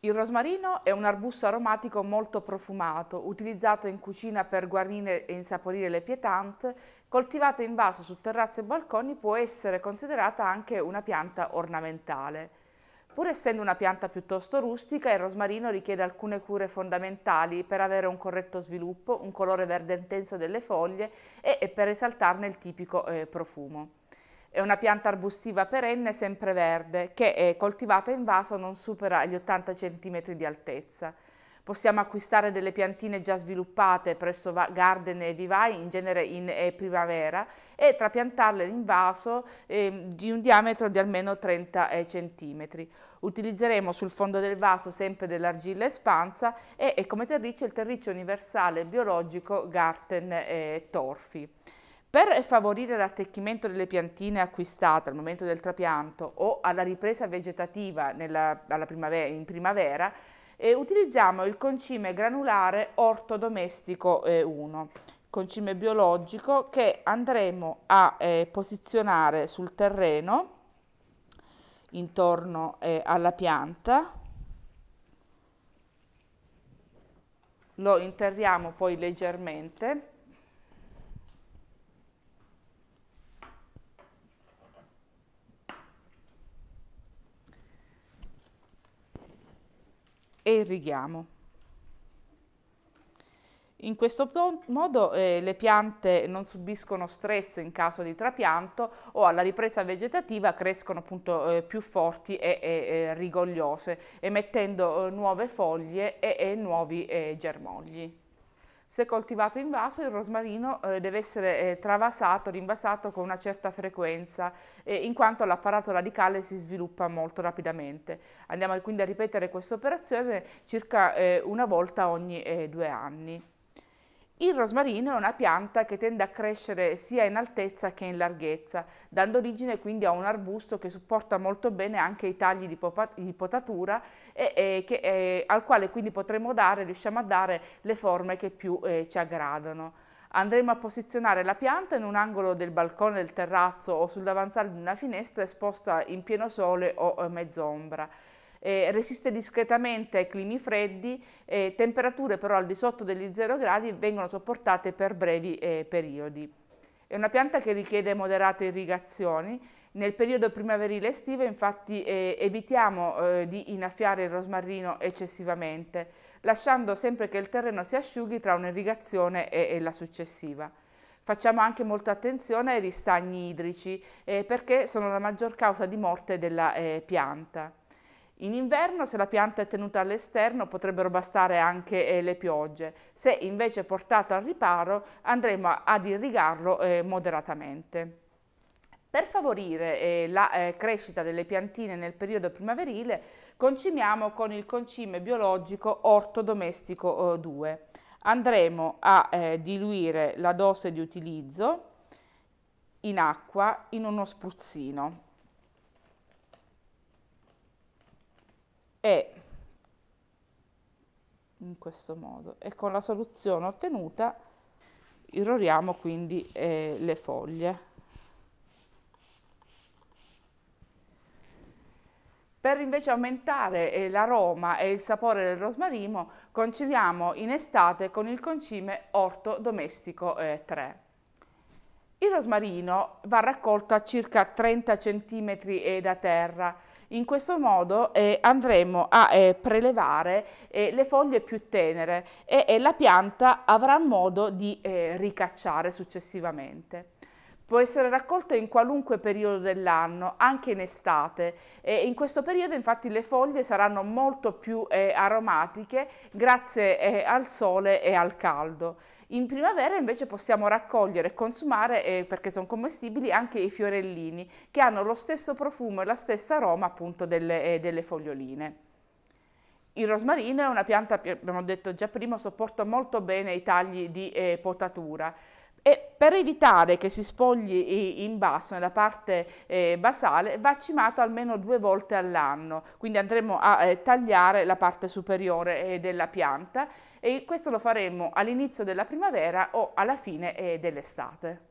Il rosmarino è un arbusto aromatico molto profumato, utilizzato in cucina per guarnire e insaporire le pietante. coltivata in vaso su terrazze e balconi può essere considerata anche una pianta ornamentale. Pur essendo una pianta piuttosto rustica, il rosmarino richiede alcune cure fondamentali per avere un corretto sviluppo, un colore verde intenso delle foglie e per esaltarne il tipico eh, profumo. È una pianta arbustiva perenne sempreverde che coltivata in vaso non supera gli 80 cm di altezza. Possiamo acquistare delle piantine già sviluppate presso garden e vivai, in genere in primavera, e trapiantarle in vaso eh, di un diametro di almeno 30 eh, cm. Utilizzeremo sul fondo del vaso sempre dell'argilla espansa e, e, come terriccio il terriccio universale biologico Garten eh, Torfi. Per favorire l'attecchimento delle piantine acquistate al momento del trapianto o alla ripresa vegetativa nella, primavera, in primavera, eh, utilizziamo il concime granulare orto domestico 1, eh, concime biologico che andremo a eh, posizionare sul terreno intorno eh, alla pianta. Lo interriamo poi leggermente e irrighiamo. In questo modo eh, le piante non subiscono stress in caso di trapianto o alla ripresa vegetativa crescono appunto eh, più forti e, e, e rigogliose, emettendo eh, nuove foglie e, e nuovi eh, germogli. Se coltivato in vaso il rosmarino eh, deve essere eh, travasato, rinvasato con una certa frequenza eh, in quanto l'apparato radicale si sviluppa molto rapidamente. Andiamo quindi a ripetere questa operazione circa eh, una volta ogni eh, due anni. Il rosmarino è una pianta che tende a crescere sia in altezza che in larghezza, dando origine quindi a un arbusto che supporta molto bene anche i tagli di, di potatura e, e che, e, al quale quindi potremo dare, riusciamo a dare le forme che più eh, ci aggradano. Andremo a posizionare la pianta in un angolo del balcone del terrazzo o sul davanzale di una finestra esposta in pieno sole o eh, mezz'ombra eh, resiste discretamente ai climi freddi, eh, temperature però al di sotto degli 0 gradi vengono sopportate per brevi eh, periodi. È una pianta che richiede moderate irrigazioni, nel periodo primaverile estivo infatti eh, evitiamo eh, di innaffiare il rosmarrino eccessivamente, lasciando sempre che il terreno si asciughi tra un'irrigazione e, e, la successiva. Facciamo anche molta attenzione ai ristagni idrici eh, perché sono la maggior causa di morte della eh, pianta. In inverno, se la pianta è tenuta all'esterno, potrebbero bastare anche eh, le piogge. Se invece portato al riparo, andremo ad irrigarlo eh, moderatamente. Per favorire eh, la eh, crescita delle piantine nel periodo primaverile concimiamo con il concime biologico ortodomestico eh, 2. Andremo a eh, diluire la dose di utilizzo in acqua in uno spruzzino e in questo modo e con la soluzione ottenuta irroriamo quindi eh, le foglie. Per invece aumentare eh, l'aroma e il sapore del rosmarino conciliamo in estate con il concime orto domestico eh, 3. Il rosmarino va raccolto a circa 30 cm eh, da terra in questo modo eh, andremo a eh, prelevare eh, le foglie più tenere e, e, la pianta avrà modo di eh, ricacciare successivamente. Può essere raccolto in qualunque periodo dell'anno, anche in estate. E in questo periodo infatti le foglie saranno molto più eh, aromatiche grazie eh, al sole e al caldo. In primavera invece possiamo raccogliere e consumare, eh, perché sono commestibili, anche i fiorellini che hanno lo stesso profumo e la stessa aroma appunto delle, eh, delle foglioline. Il rosmarino è una pianta, abbiamo detto già prima, sopporta molto bene i tagli di eh, potatura e per evitare che si spogli in basso, nella parte eh, basale, va cimato almeno due volte all'anno, quindi andremo a eh, tagliare la parte superiore eh, della pianta e questo lo faremo all'inizio della primavera o alla fine eh, dell'estate.